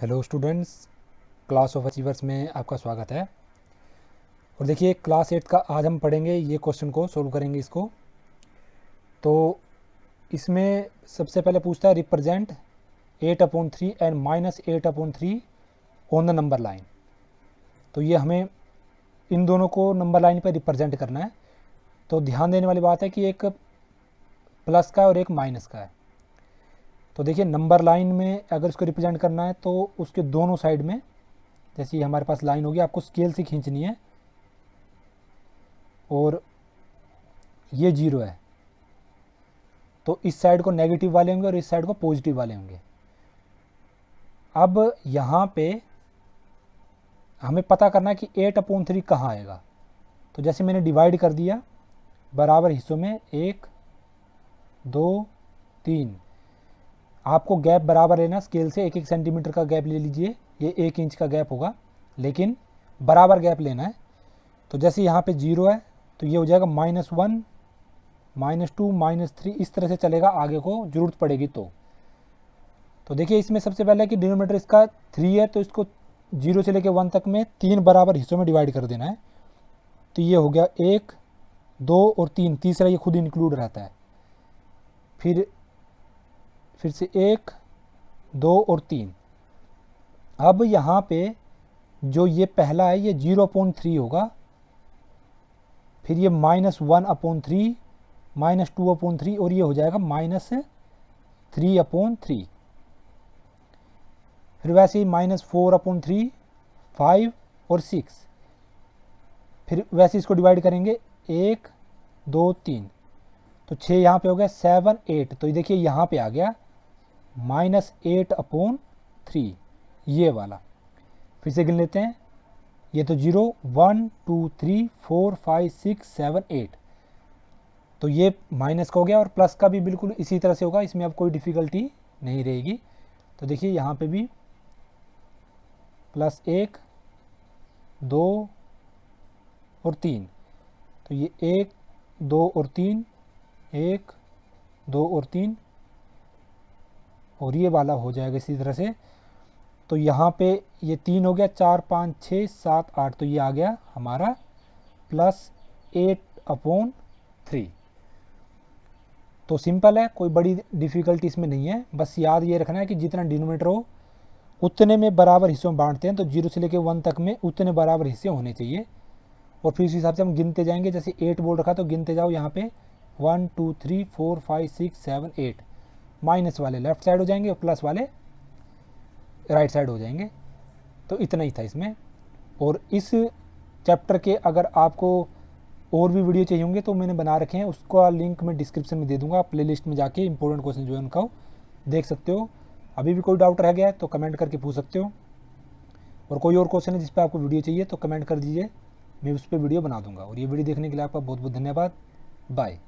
hello students class of achievers में आपका स्वागत है और देखिए क्लास एट का आज हम पढ़ेंगे ये क्वेश्चन को सोल्व करेंगे इसको तो इसमें सबसे पहले पूछता है represent eight upon three and minus eight upon three on the number line तो ये हमें इन दोनों को नंबर लाइन पर रिप्रेजेंट करना है तो ध्यान देने वाली बात है कि एक प्लस का और एक माइनस का है तो देखिए नंबर लाइन में अगर इसको रिप्रेजेंट करना है तो उसके दोनों साइड में जैसे ये हमारे पास लाइन होगी आपको स्केल से खींचनी है और ये जीरो है तो इस साइड को नेगेटिव वाले होंगे और इस साइड को पॉजिटिव वाले होंगे अब यहाँ पे हमें पता करना है कि एट अपॉन थ्री कहाँ आएगा तो जैसे मैंने डिवाइड कर दिया बराबर हिस्सों में एक दो तीन आपको गैप बराबर लेना स्केल से एक एक सेंटीमीटर का गैप ले लीजिए ये एक इंच का गैप होगा लेकिन बराबर गैप लेना है तो जैसे यहाँ पे जीरो है तो ये हो जाएगा minus one minus two minus three इस तरह से चलेगा आगे को ज़रूरत पड़ेगी तो तो देखिए इसमें सबसे पहले कि डिनोमीटर इसका थ्री है तो इसको जीरो से लेकर वन तक में तीन बराबर हिस्सों में डिवाइड कर देना है तो ये हो गया एक दो और तीन तीसरा ये खुद इंक्लूड रहता है फिर फिर से एक दो और तीन अब यहाँ पे जो ये पहला है ये जीरो अपॉइंट थ्री होगा फिर ये minus one upon three minus two upon three और ये हो जाएगा माइनस थ्री अपॉन थ्री फिर वैसे ही minus four upon three five और सिक्स फिर वैसे इसको डिवाइड करेंगे एक दो तीन तो छः यहाँ पे हो गया सेवन एट तो ये देखिए यहाँ पे आ गया माइनस एट अपॉन थ्री ये वाला फिर से गिन लेते हैं ये तो zero one two three four five six seven eight तो ये माइनस का हो गया और प्लस का भी बिल्कुल इसी तरह से होगा इसमें अब कोई डिफ़िकल्टी नहीं रहेगी तो देखिए यहाँ पे भी प्लस एक दो और तीन तो ये एक दो और तीन एक दो और तीन और ये वाला हो जाएगा इसी तरह से तो यहाँ पे ये तीन हो गया चार पाँच छः सात आठ तो ये आ गया हमारा प्लस एट अपॉन थ्री तो सिंपल है कोई बड़ी डिफ़िकल्टी इसमें नहीं है बस याद ये रखना है कि जितना डिनोमीटर हो उतने में बराबर हिस्सों में बांटते हैं तो जीरो से लेकर वन तक में उतने बराबर हिस्से होने चाहिए और फिर उस हिसाब से हम गिनते जाएंगे जैसे एट बोल रखा तो गिनते जाओ यहाँ पे one two three four five six seven eight minus वाले लेफ्ट साइड हो जाएंगे और प्लस वाले राइट साइड हो जाएंगे तो इतना ही था इसमें और इस चैप्टर के अगर आपको और भी वीडियो चाहिए होंगे तो मैंने बना रखे हैं उसका लिंक मैं डिस्क्रिप्शन में दे दूंगा आप प्लेलिस्ट में जाके इंपॉर्टेंट क्वेश्चन जो है उनका देख सकते हो अभी भी कोई डाउट रह गया तो कमेंट करके पूछ सकते हो और कोई और क्वेश्चन है जिस पर आपको वीडियो चाहिए तो कमेंट कर दीजिए मैं उस पर वीडियो बना दूंगा और ये वीडियो देखने के लिए आपका बहुत बहुत धन्यवाद बाय